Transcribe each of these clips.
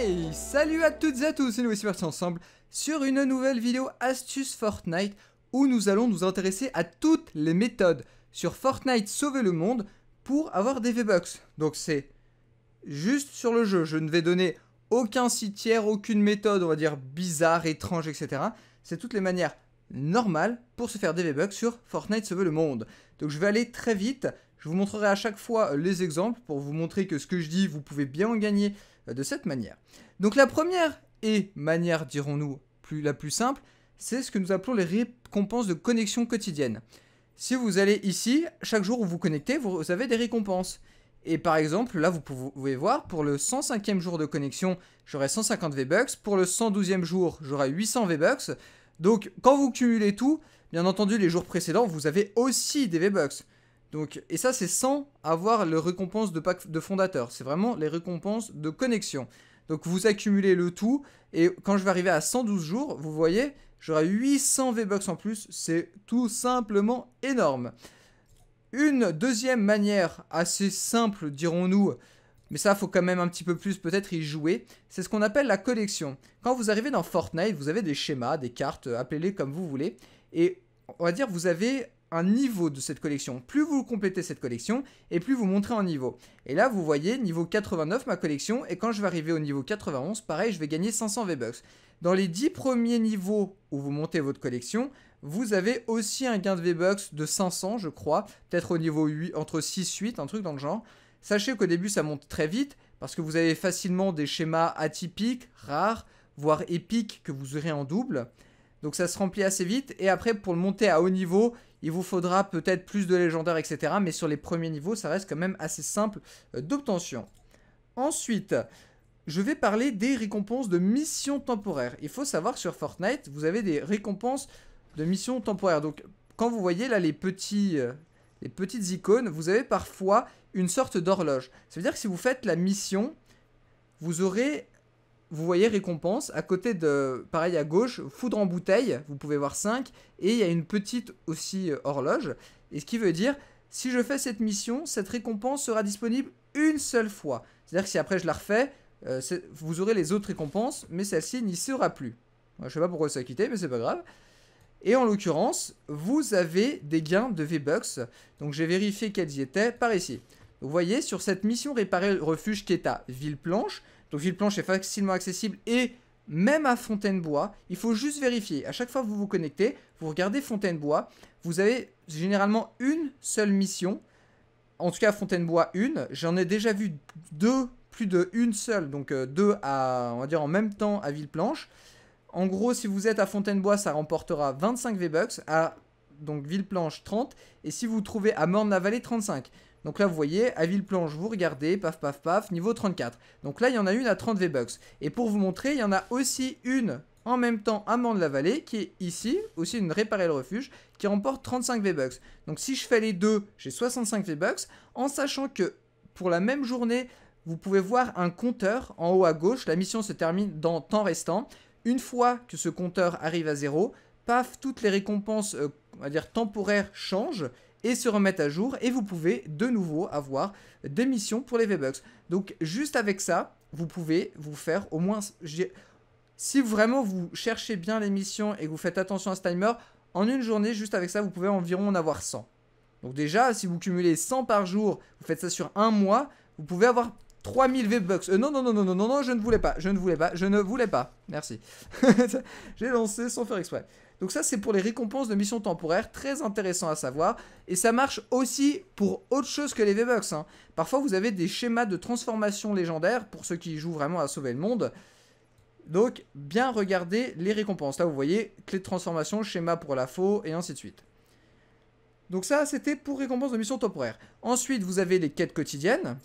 Hey Salut à toutes et à tous, c'est nous ici ensemble sur une nouvelle vidéo astuce Fortnite où nous allons nous intéresser à toutes les méthodes sur Fortnite sauver le monde pour avoir des V-Bucks. Donc c'est juste sur le jeu, je ne vais donner aucun site tiers, aucune méthode on va dire bizarre, étrange, etc. C'est toutes les manières normales pour se faire des V-Bucks sur Fortnite sauver le monde. Donc je vais aller très vite, je vous montrerai à chaque fois euh, les exemples pour vous montrer que ce que je dis, vous pouvez bien en gagner euh, de cette manière. Donc la première et manière, dirons-nous, la plus simple, c'est ce que nous appelons les récompenses de connexion quotidienne. Si vous allez ici, chaque jour où vous connectez, vous avez des récompenses. Et par exemple, là vous pouvez voir, pour le 105e jour de connexion, j'aurai 150 V-Bucks, pour le 112e jour, j'aurai 800 V-Bucks. Donc quand vous cumulez tout, bien entendu les jours précédents, vous avez aussi des V-Bucks et ça, c'est sans avoir les récompenses de pack de fondateur. C'est vraiment les récompenses de connexion. Donc, vous accumulez le tout. Et quand je vais arriver à 112 jours, vous voyez, j'aurai 800 V-Bucks en plus. C'est tout simplement énorme. Une deuxième manière assez simple, dirons-nous, mais ça, faut quand même un petit peu plus peut-être y jouer. C'est ce qu'on appelle la collection. Quand vous arrivez dans Fortnite, vous avez des schémas, des cartes, appelez-les comme vous voulez. Et on va dire, vous avez un niveau de cette collection. Plus vous complétez cette collection et plus vous montrez en niveau. Et là, vous voyez, niveau 89, ma collection, et quand je vais arriver au niveau 91, pareil, je vais gagner 500 V-Bucks. Dans les 10 premiers niveaux où vous montez votre collection, vous avez aussi un gain de V-Bucks de 500, je crois, peut-être au niveau 8, entre 6 8, un truc dans le genre. Sachez qu'au début, ça monte très vite, parce que vous avez facilement des schémas atypiques, rares, voire épiques, que vous aurez en double. Donc ça se remplit assez vite, et après, pour le monter à haut niveau, il vous faudra peut-être plus de légendaires, etc. Mais sur les premiers niveaux, ça reste quand même assez simple euh, d'obtention. Ensuite, je vais parler des récompenses de missions temporaires. Il faut savoir sur Fortnite, vous avez des récompenses de missions temporaires. Donc, quand vous voyez là les, petits, euh, les petites icônes, vous avez parfois une sorte d'horloge. Ça veut dire que si vous faites la mission, vous aurez vous voyez récompense, à côté de, pareil à gauche, foudre en bouteille, vous pouvez voir 5, et il y a une petite aussi euh, horloge, et ce qui veut dire, si je fais cette mission, cette récompense sera disponible une seule fois. C'est-à-dire que si après je la refais, euh, vous aurez les autres récompenses, mais celle-ci n'y sera plus. Je sais pas pourquoi ça a quitté, mais c'est pas grave. Et en l'occurrence, vous avez des gains de V-Bucks. Donc j'ai vérifié qu'elles y étaient par ici. Vous voyez, sur cette mission réparer le refuge qui est à ville donc Villeplanche est facilement accessible et même à Fontainebois, il faut juste vérifier. À chaque fois que vous vous connectez, vous regardez Fontainebois, vous avez généralement une seule mission. En tout cas, à Fontainebois, une. J'en ai déjà vu deux, plus de une seule, donc euh, deux à, on va dire en même temps à Villeplanche. En gros, si vous êtes à Fontainebois, ça remportera 25 V-Bucks, à donc Villeplanche 30, et si vous trouvez à Morne-la-Vallée 35. Donc là, vous voyez, à Planche, vous regardez, paf, paf, paf, niveau 34. Donc là, il y en a une à 30 V-Bucks. Et pour vous montrer, il y en a aussi une en même temps à de la vallée qui est ici, aussi une réparer le refuge, qui remporte 35 V-Bucks. Donc si je fais les deux, j'ai 65 V-Bucks, en sachant que pour la même journée, vous pouvez voir un compteur en haut à gauche, la mission se termine dans temps restant. Une fois que ce compteur arrive à zéro, paf, toutes les récompenses, euh, on va dire temporaires, changent, et se remettre à jour et vous pouvez de nouveau avoir des missions pour les V-Bucks. Donc juste avec ça, vous pouvez vous faire au moins... Si vraiment vous cherchez bien les missions et que vous faites attention à ce timer, en une journée, juste avec ça, vous pouvez environ en avoir 100. Donc déjà, si vous cumulez 100 par jour, vous faites ça sur un mois, vous pouvez avoir 3000 V-Bucks. Euh, non, non, non, non, non, non, je ne voulais pas. Je ne voulais pas. Je ne voulais pas. Merci. J'ai lancé sans faire exprès. Donc ça, c'est pour les récompenses de missions temporaires. Très intéressant à savoir. Et ça marche aussi pour autre chose que les V-Bucks. Hein. Parfois, vous avez des schémas de transformation légendaire pour ceux qui jouent vraiment à sauver le monde. Donc, bien regarder les récompenses. Là, vous voyez, clé de transformation, schéma pour la faux, et ainsi de suite. Donc ça, c'était pour récompenses de mission temporaire. Ensuite, vous avez les quêtes quotidiennes.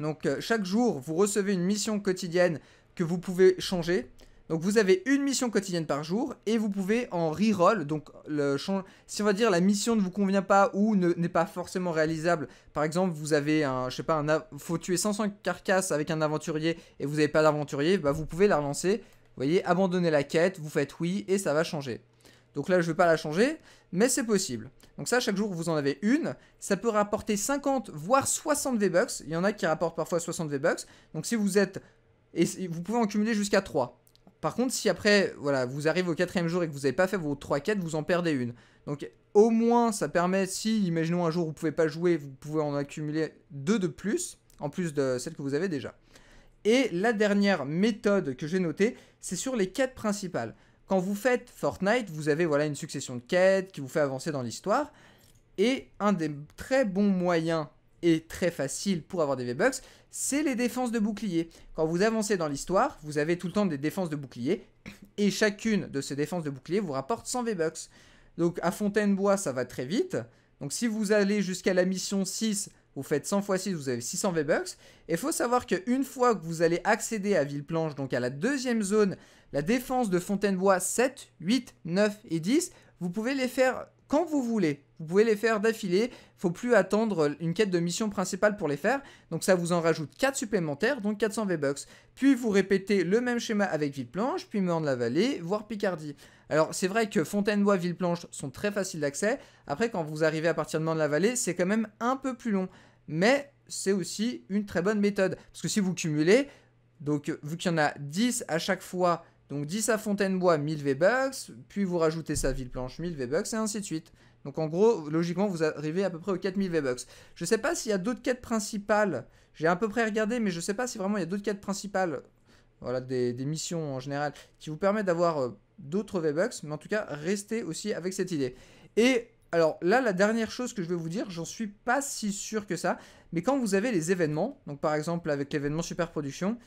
Donc euh, chaque jour, vous recevez une mission quotidienne que vous pouvez changer. Donc vous avez une mission quotidienne par jour et vous pouvez en reroll. Donc le, si on va dire la mission ne vous convient pas ou n'est pas forcément réalisable, par exemple vous avez un, je sais pas, un, faut tuer 500 carcasses avec un aventurier et vous n'avez pas d'aventurier, bah vous pouvez la relancer. Vous voyez, abandonner la quête, vous faites oui et ça va changer. Donc là, je ne vais pas la changer, mais c'est possible. Donc ça, chaque jour, vous en avez une. Ça peut rapporter 50, voire 60 V-Bucks. Il y en a qui rapportent parfois 60 V-Bucks. Donc si vous êtes... Et vous pouvez en cumuler jusqu'à 3. Par contre, si après, voilà, vous arrivez au quatrième jour et que vous n'avez pas fait vos 3 quêtes, vous en perdez une. Donc au moins, ça permet, si, imaginons un jour, vous ne pouvez pas jouer, vous pouvez en accumuler 2 de plus, en plus de celles que vous avez déjà. Et la dernière méthode que j'ai notée, c'est sur les quêtes principales. Quand vous faites Fortnite, vous avez voilà une succession de quêtes qui vous fait avancer dans l'histoire. Et un des très bons moyens et très faciles pour avoir des V-Bucks, c'est les défenses de bouclier. Quand vous avancez dans l'histoire, vous avez tout le temps des défenses de bouclier, et chacune de ces défenses de bouclier vous rapporte 100 V-Bucks. Donc à Fontainebois, ça va très vite. Donc si vous allez jusqu'à la mission 6, vous faites 100 fois 6, vous avez 600 V-Bucks. Et il faut savoir qu'une fois que vous allez accéder à Villeplanche, donc à la deuxième zone, la défense de Fontainebois 7, 8, 9 et 10, vous pouvez les faire quand vous voulez. Vous pouvez les faire d'affilée, faut plus attendre une quête de mission principale pour les faire. Donc ça vous en rajoute 4 supplémentaires, donc 400 V-Bucks. Puis vous répétez le même schéma avec Villeplanche, puis de la vallée voire Picardie. Alors c'est vrai que Fontainebois, Villeplanche sont très faciles d'accès. Après quand vous arrivez à partir de de la vallée c'est quand même un peu plus long. Mais c'est aussi une très bonne méthode. Parce que si vous cumulez, donc euh, vu qu'il y en a 10 à chaque fois, donc 10 à Fontainebois, 1000 V-Bucks, puis vous rajoutez ça à Villeplanche, 1000 V-Bucks, et ainsi de suite. Donc en gros, logiquement, vous arrivez à peu près aux 4000 V-Bucks. Je ne sais pas s'il y a d'autres quêtes principales. J'ai à peu près regardé, mais je ne sais pas si vraiment il y a d'autres quêtes principales. Voilà, des, missions en général, qui vous permettent d'avoir euh, d'autres V-Bucks. Mais en tout cas, restez aussi avec cette idée. Et alors là, la dernière chose que je vais vous dire, j'en suis pas si sûr que ça. Mais quand vous avez les événements, donc par exemple avec l'événement Super Production,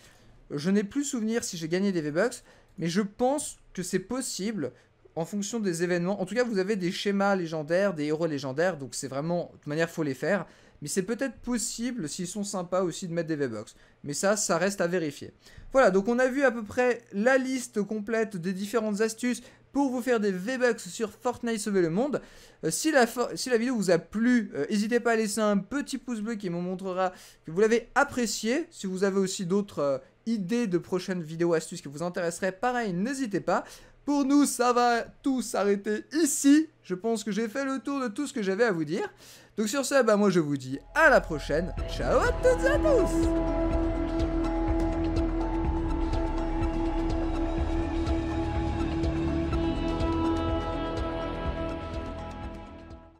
je n'ai plus souvenir si j'ai gagné des V-Bucks. Mais je pense que c'est possible en fonction des événements. En tout cas, vous avez des schémas légendaires, des héros légendaires, donc c'est vraiment, de toute manière, faut les faire. Mais c'est peut-être possible, s'ils sont sympas aussi, de mettre des v box Mais ça, ça reste à vérifier. Voilà, donc on a vu à peu près la liste complète des différentes astuces pour vous faire des V-Bucks sur Fortnite Sauver le Monde. Euh, si, la si, la vidéo vous a plu, euh, n'hésitez pas à laisser un petit pouce bleu qui me montrera que vous l'avez apprécié. Si vous avez aussi d'autres... Euh, idées de prochaines vidéos astuces qui vous intéresseraient, pareil, n'hésitez pas. Pour nous, ça va tout s'arrêter ici. Je pense que j'ai fait le tour de tout ce que j'avais à vous dire. Donc sur ce, bah, moi je vous dis à la prochaine. Ciao à toutes et à tous